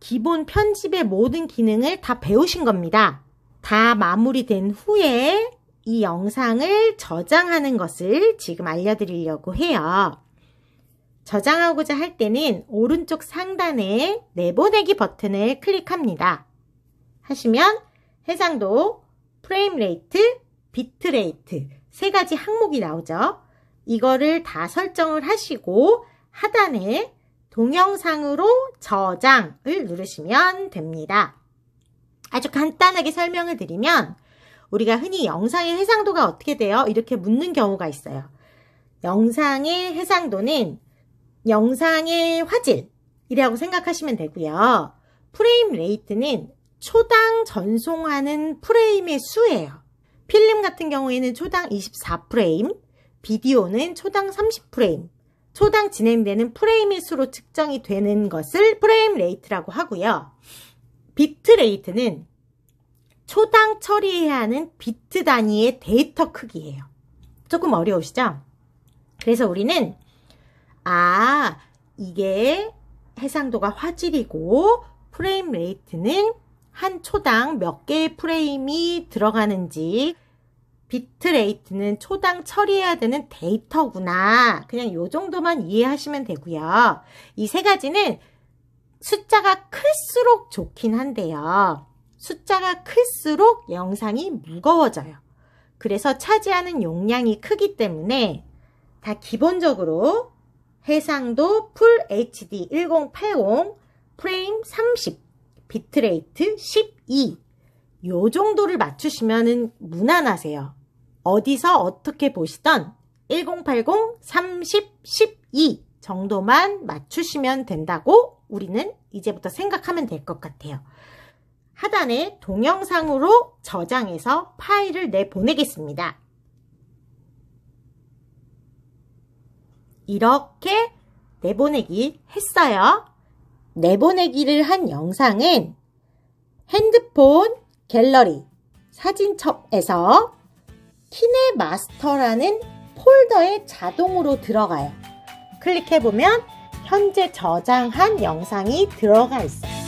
기본 편집의 모든 기능을 다 배우신 겁니다. 다 마무리된 후에 이 영상을 저장하는 것을 지금 알려드리려고 해요. 저장하고자 할 때는 오른쪽 상단에 내보내기 버튼을 클릭합니다. 하시면 해상도, 프레임 레이트, 비트 레이트 세 가지 항목이 나오죠. 이거를 다 설정을 하시고 하단에 동영상으로 저장을 누르시면 됩니다. 아주 간단하게 설명을 드리면 우리가 흔히 영상의 해상도가 어떻게 돼요? 이렇게 묻는 경우가 있어요. 영상의 해상도는 영상의 화질이라고 생각하시면 되고요. 프레임 레이트는 초당 전송하는 프레임의 수예요. 필름 같은 경우에는 초당 24프레임, 비디오는 초당 30프레임, 초당 진행되는 프레임의 수로 측정이 되는 것을 프레임 레이트라고 하고요. 비트 레이트는 초당 처리해야 하는 비트 단위의 데이터 크기예요. 조금 어려우시죠? 그래서 우리는 아 이게 해상도가 화질이고 프레임 레이트는 한 초당 몇 개의 프레임이 들어가는지 비트레이트는 초당 처리해야 되는 데이터구나. 그냥 요 정도만 이해하시면 되고요. 이 세 가지는 숫자가 클수록 좋긴 한데요. 숫자가 클수록 영상이 무거워져요. 그래서 차지하는 용량이 크기 때문에 다 기본적으로 해상도 풀 HD 1080 프레임 30 비트레이트 12요 정도를 맞추시면 무난하세요. 어디서 어떻게 보시던 1080 30 12 정도만 맞추시면 된다고 우리는 이제부터 생각하면 될 것 같아요. 하단에 동영상으로 저장해서 파일을 내보내겠습니다. 이렇게 내보내기 했어요. 내보내기를 한 영상은 핸드폰 갤러리, 사진첩에서 키네마스터라는 폴더에 자동으로 들어가요. 클릭해보면 현재 저장한 영상이 들어가 있어요.